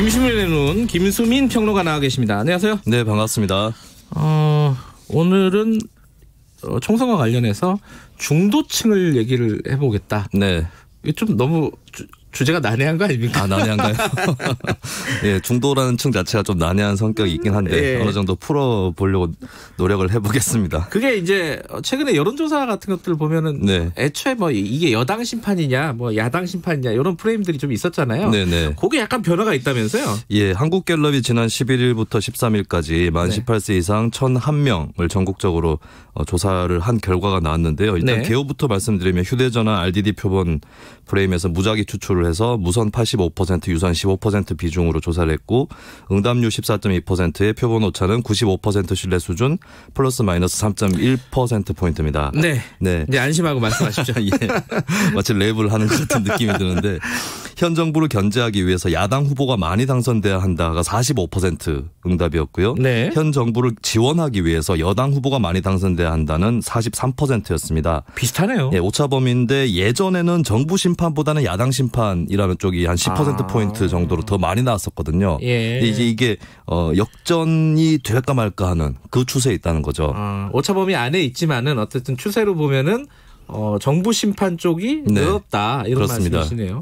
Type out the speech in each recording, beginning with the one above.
김수민의 눈 김수민 평론가 나와 계십니다. 안녕하세요. 네 반갑습니다. 어, 오늘은 총선과 어, 관련해서 중도층을 얘기를 해보겠다. 네. 이게 좀 너무 주제가 난해한 거 아닙니까? 아 난해한가요? 예, 중도라는 층 자체가 좀 난해한 성격이 있긴 한데 음, 예. 어느 정도 풀어 보려고 노력을 해보겠습니다. 그게 이제 최근에 여론조사 같은 것들 을 보면은 네. 애초에 뭐 이게 여당 심판이냐, 뭐 야당 심판이냐 이런 프레임들이 좀 있었잖아요. 네네. 네. 그게 약간 변화가 있다면서요? 예, 한국갤럽이 지난 11일부터 13일까지 만 네. 18세 이상 1,001명을 전국적으로 어, 조사를 한 결과가 나왔는데요. 일단 네. 개요부터 말씀드리면 휴대전화 RDD 표본 프레임에서 무작위 추출을 해서 무선 85% 유선 15% 비중으로 조사를 했고 응답률 1 4 2에 표본 오차는 95% 신뢰 수준 플러스 마이너스 3.1% 포인트입니다. 네. 네. 네 안심하고 말씀하십시오. 예. 마치 랩을 하는 것 같은 느낌이 드는데 현 정부를 견제하기 위해서 야당 후보가 많이 당선돼야 한다가 45% 응답이었고요. 네. 현 정부를 지원하기 위해서 여당 후보가 많이 당선돼야 한다는 43%였습니다. 비슷하네요. 예, 오차 범위인데 예전에는 정부 심판보다는 야당 심판이라는 쪽이 한 10% 아. 포인트 정도로 더 많이 나왔었거든요. 예. 이제 이게 어, 역전이 될까 말까 하는 그 추세에 있다는 거죠. 아, 오차 범위 안에 있지만은 어쨌든 추세로 보면은 어, 정부 심판 쪽이 네. 늘었다 이런 그렇습니다. 말씀이시네요.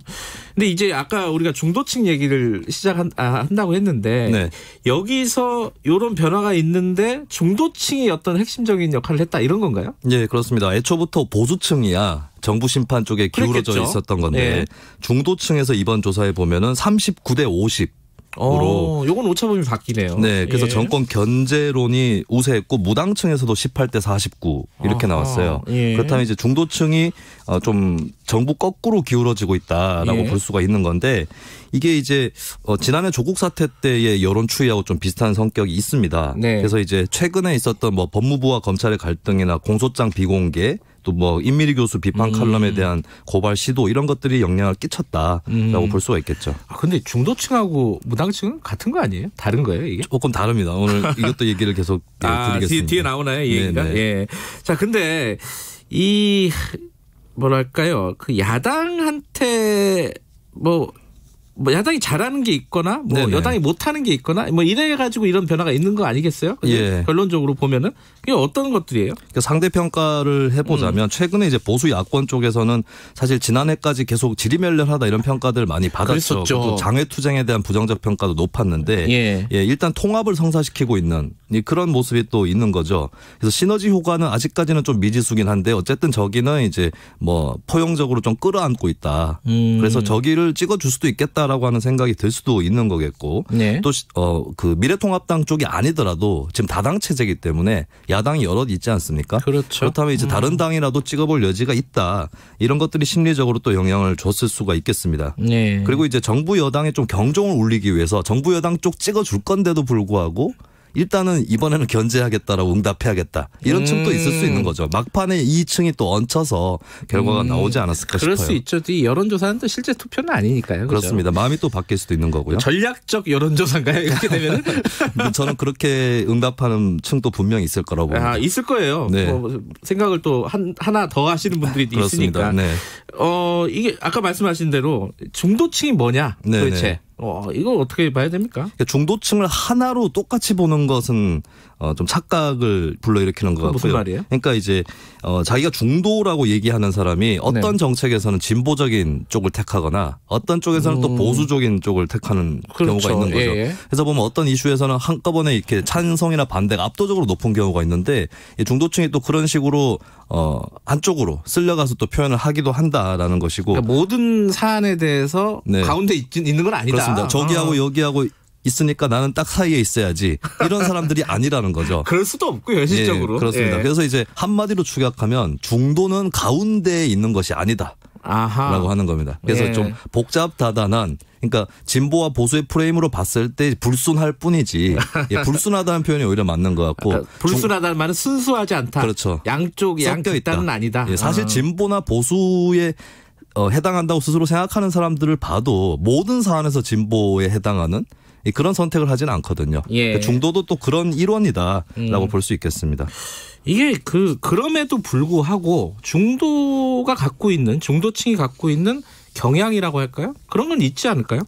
근데 이제 아까 우리가 중도층 얘기를 시작한다고 아, 한 했는데 네. 여기서 이런 변화가 있는데 중도층이 어떤 핵심적인 역할을 했다 이런 건가요? 네 그렇습니다. 애초부터 보수층이야 정부 심판 쪽에 기울어져 그랬겠죠? 있었던 건데 네. 중도층에서 이번 조사에 보면은 39대 50으 어, 요건 오차범위 바뀌네요. 네, 그래서 예. 정권 견제론이 우세했고 무당층에서도 18대 49 이렇게 아하. 나왔어요. 예. 그렇다면 이제 중도층이 어좀 정부 거꾸로 기울어지고 있다라고 예. 볼 수가 있는 건데 이게 이제 어 지난해 조국 사태 때의 여론 추이하고 좀 비슷한 성격이 있습니다. 네. 그래서 이제 최근에 있었던 뭐 법무부와 검찰의 갈등이나 공소장 비공개 또뭐 임미리 교수 비판 음. 칼럼에 대한 고발 시도 이런 것들이 영향을 끼쳤다라고 음. 볼 수가 있겠죠. 아, 근데 중도층하고 무당층은 같은 거 아니에요? 다른 거예요 이게? 조금 다릅니다. 오늘 이것도 얘기를 계속 예, 아, 드리겠습니다. 뒤 뒤에 나오나요 얘기가? 예. 자 근데 이 뭐랄까요 그 야당한테 뭐뭐 야당이 잘하는 게 있거나 뭐 네네. 네. 여당이 못하는 게 있거나 뭐 이래 가지고 이런 변화가 있는 거 아니겠어요? 예. 결론적으로 보면은 이게 어떤 것들이에요? 그러니까 상대 평가를 해보자면 음. 최근에 이제 보수 야권 쪽에서는 사실 지난해까지 계속 지리멸렬하다 이런 평가들 많이 받았죠. 었 장외 투쟁에 대한 부정적 평가도 높았는데 예. 예, 일단 통합을 성사시키고 있는 그런 모습이 또 있는 거죠. 그래서 시너지 효과는 아직까지는 좀 미지수긴 한데 어쨌든 저기는 이제 뭐 포용적으로 좀 끌어안고 있다. 음. 그래서 저기를 찍어줄 수도 있겠다라고 하는 생각이 들 수도 있는 거겠고 네. 또어 그 미래통합당 쪽이 아니더라도 지금 다당 체제이기 때문에 야당이 여러 있지 않습니까? 그렇죠. 그렇다면 이제 음. 다른 당이라도 찍어볼 여지가 있다. 이런 것들이 심리적으로 또 영향을 줬을 수가 있겠습니다. 네. 그리고 이제 정부 여당에 좀 경종을 울리기 위해서 정부 여당 쪽 찍어줄 건데도 불구하고 일단은 이번에는 견제하겠다라고 응답해야겠다 이런 음. 층도 있을 수 있는 음. 거죠. 막판에 이 층이 또 얹혀서 결과가 음. 나오지 않았을까 그럴 싶어요. 그럴 수 있죠. 이 여론조사는 또 실제 투표는 아니니까요. 그렇죠? 그렇습니다 마음이 또 바뀔 수도 있는 거고요. 전략적 여론조사인가요? 이렇게 되면 저는 그렇게 응답하는 층도 분명히 있을 거라고 아, 봅니다. 아, 있을 거예요. 네. 뭐 생각을 또 한, 하나 더 하시는 분들이 그렇습니다. 있으니까. 네. 어, 이게 아까 말씀하신 대로 중도층이 뭐냐 네, 네. 도대체. 어, 이걸 어떻게 봐야 됩니까? 그러니까 중도층을 하나로 똑같이 보는 것은 어, 좀 착각을 불러일으키는 것 같고요. 무슨 말이에요? 그러니까 이제 어, 자기가 중도라고 얘기하는 사람이 어떤 네. 정책에서는 진보적인 쪽을 택하거나 어떤 쪽에서는 음. 또 보수적인 쪽을 택하는 그렇죠. 경우가 있는 거죠. 예, 예. 그래서 보면 어떤 이슈에서는 한꺼번에 이렇게 찬성이나 반대가 압도적으로 높은 경우가 있는데 중도층이 또 그런 식으로 어, 한쪽으로 쓸려가서 또 표현을 하기도 한다라는 것이고 그러니까 모든 사안에 대해서 네. 가운데 있, 있, 는건 아니다. 그렇습니다. 아, 저기하고 아. 여기하고 있으니까 나는 딱 사이에 있어야지 이런 사람들이 아니라는 거죠. 그럴 수도 없고 현실적으로 예, 그렇습니다. 예. 그래서 이제 한마디로 축약하면 중도는 가운데에 있는 것이 아니다. 아하. 라고 하는 겁니다. 그래서 예. 좀 복잡다단한 그러니까 진보와 보수의 프레임으로 봤을 때 불순할 뿐이지 예, 불순하다는 표현이 오히려 맞는 것 같고 그러니까 불순하다는 말은 순수하지 않다. 그렇죠. 양쪽 양 있다는 아니다. 예, 사실 아. 진보나 보수의 어, 해당한다고 스스로 생각하는 사람들을 봐도 모든 사안에서 진보에 해당하는 그런 선택을 하지는 않거든요. 예. 그러니까 중도도 또 그런 일원이다라고 음. 볼수 있겠습니다. 이게 그 그럼에도 불구하고 중도가 갖고 있는 중도층이 갖고 있는 경향이라고 할까요? 그런 건 있지 않을까요?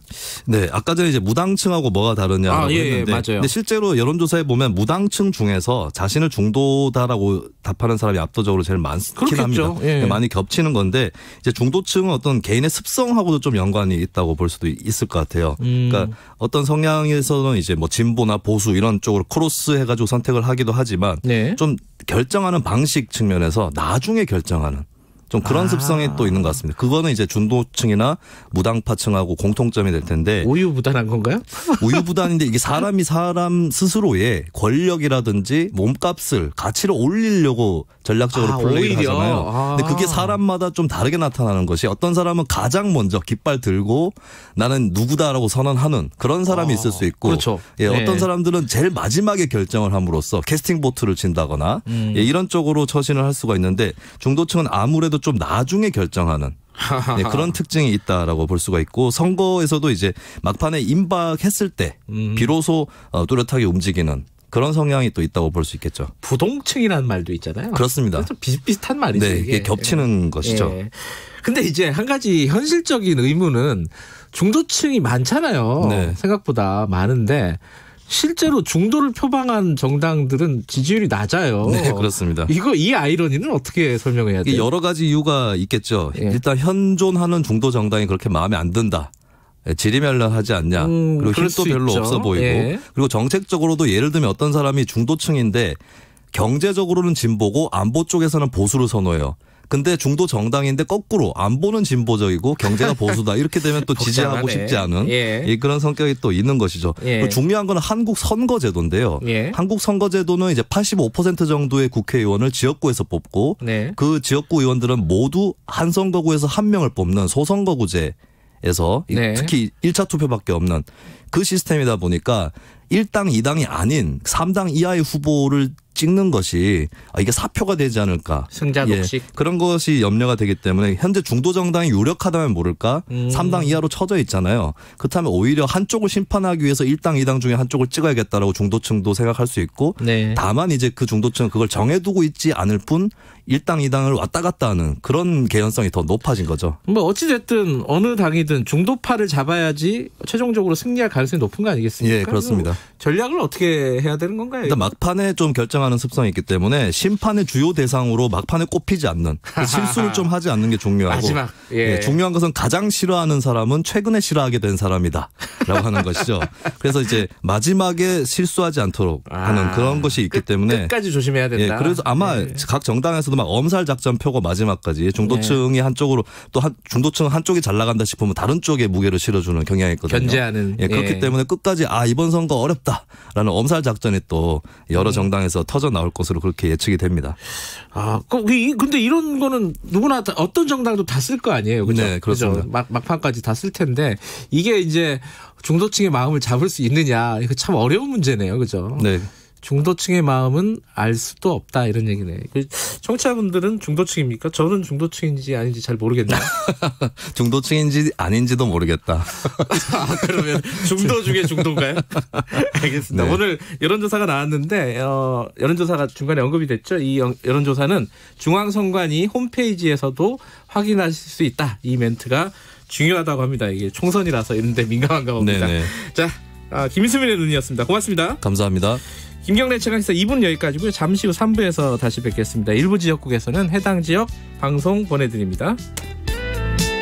네, 아까 전에 이제 무당층하고 뭐가 다르냐고 아, 예, 예 했는데, 예, 맞아요. 근데 실제로 여론조사에 보면 무당층 중에서 자신을 중도다라고 답하는 사람이 압도적으로 제일 많긴 그렇겠죠. 합니다. 예, 예. 많이 겹치는 건데 이제 중도층은 어떤 개인의 습성하고도 좀 연관이 있다고 볼 수도 있을 것 같아요. 음. 그러니까 어떤 성향에서는 이제 뭐 진보나 보수 이런 쪽으로 크로스해가지고 선택을 하기도 하지만 네. 좀 결정하는 방식 측면에서 나중에 결정하는 좀 그런 아. 습성이 또 있는 것 같습니다. 그거는 이제 중도층이나 무당파층하고 공통점이 될 텐데 우유부단한 건가요? 우유부단인데 이게 사람이 사람 스스로의 권력이라든지 몸값을 가치를 올리려고 전략적으로 아, 플레이를 오히려. 하잖아요. 근데 그게 아. 사람마다 좀 다르게 나타나는 것이 어떤 사람은 가장 먼저 깃발 들고 나는 누구다라고 선언하는 그런 사람이 아, 있을 수 있고 그렇죠. 예, 네. 어떤 사람들은 제일 마지막에 결정을 함으로써 캐스팅 보트를 친다거나 음. 예, 이런 쪽으로 처신을 할 수가 있는데 중도층은 아무래도 좀 나중에 결정하는 네, 그런 특징이 있다라고 볼 수가 있고 선거에서도 이제 막판에 임박했을 때 음. 비로소 어, 뚜렷하게 움직이는 그런 성향이 또 있다고 볼 수 있겠죠. 부동층이라는 말도 있잖아요. 그렇습니다. 비슷비슷한 말이죠. 네, 이게, 겹치는 예. 것이죠. 예. 근데 이제 한 가지 현실적인 의무는 중도층이 많잖아요. 네. 생각보다 많은데 실제로 중도를 표방한 정당들은 지지율이 낮아요. 네, 그렇습니다. 이거 이 아이러니는 어떻게 설명해야 돼요? 여러 가지 이유가 있겠죠. 예. 일단 현존하는 중도 정당이 그렇게 마음에 안 든다. 예, 지리멸렬하지 않냐. 음, 그리고 힘도 별로 있죠. 없어 보이고. 예. 그리고 정책적으로도 예를 들면 어떤 사람이 중도층인데 경제적으로는 진보고 안보 쪽에서는 보수를 선호해요. 근데 중도 정당인데 거꾸로 안보는 진보적이고 경제가 보수다 이렇게 되면 또 지지하고 싶지 않은 예. 그런 성격이 또 있는 것이죠. 예. 중요한 건 한국 선거제도인데요. 예. 한국 선거제도는 이제 85% 정도의 국회의원을 지역구에서 뽑고 네. 그 지역구 의원들은 모두 한 선거구에서 한 명을 뽑는 소선거구제. 에서 네. 특히 1차 투표밖에 없는 그 시스템이다 보니까 1당 2당이 아닌 3당 이하의 후보를 찍는 것이 아, 이게 사표가 되지 않을까. 승자 독식. 예, 그런 것이 염려가 되기 때문에 현재 중도 정당이 유력하다면 모를까 음. 3당 이하로 쳐져 있잖아요. 그렇다면 오히려 한쪽을 심판하기 위해서 1당 2당 중에 한쪽을 찍어야겠다라고 중도층도 생각할 수 있고 네. 다만 이제 그 중도층은 그걸 정해두고 있지 않을 뿐 1당 2당을 왔다 갔다 하는 그런 개연성이 더 높아진 거죠. 뭐 어찌됐든 어느 당이든 중도파를 잡아야지 최종적으로 승리할 가능성이 높은 거 아니겠습니까? 예, 그렇습니다. 전략을 어떻게 해야 되는 건가요? 일단 막판에 좀 결정 발생하는 습성이 있기 때문에 심판의 주요 대상으로 막판에 꼽히지 않는 그 실수를 좀 하지 않는 게 중요하고 예. 예, 중요한 것은 가장 싫어하는 사람은 최근에 싫어하게 된 사람이다라고 하는 것이죠. 그래서 이제 마지막에 실수하지 않도록 아, 하는 그런 것이 있기 끝, 때문에 끝까지 조심해야 된다. 예, 그래서 아마 예. 각 정당에서도 막 엄살 작전 표고 마지막까지 중도층이 예. 한쪽으로 또 한, 중도층 한쪽이 잘 나간다 싶으면 다른 쪽에 무게를 실어주는 경향이 있거든요. 견제하는. 예, 그렇기 때문에 끝까지 아 이번 선거 어렵다라는 엄살 작전이 또 여러 음. 정당에서 터져 나올 것으로 그렇게 예측이 됩니다. 아, 근데 이런 거는 누구나 다, 어떤 정당도 다 쓸 거 아니에요. 그죠? 네, 그렇습니다. 그죠? 막, 막판까지 다 쓸 텐데 이게 이제 중도층의 마음을 잡을 수 있느냐. 이거 참 어려운 문제네요. 그죠? 네. 중도층의 마음은 알 수도 없다 이런 얘기네. 그 청취자분들은 중도층입니까? 저는 중도층인지 아닌지 잘 모르겠네요. 중도층인지 아닌지도 모르겠다. 아, 그러면 중도 중에 중도인가요? 알겠습니다. 네. 오늘 여론조사가 나왔는데 어, 여론조사가 중간에 언급이 됐죠. 이 여론조사는 중앙선관위 홈페이지에서도 확인하실 수 있다. 이 멘트가 중요하다고 합니다. 이게 총선이라서 이런데 민감한가 봅니다. 네네. 자, 아, 김수민의 눈이었습니다. 고맙습니다. 감사합니다. 김경래 채널에서 2분 여기까지고요. 잠시 후 3부에서 다시 뵙겠습니다. 일부 지역국에서는 해당 지역 방송 보내드립니다.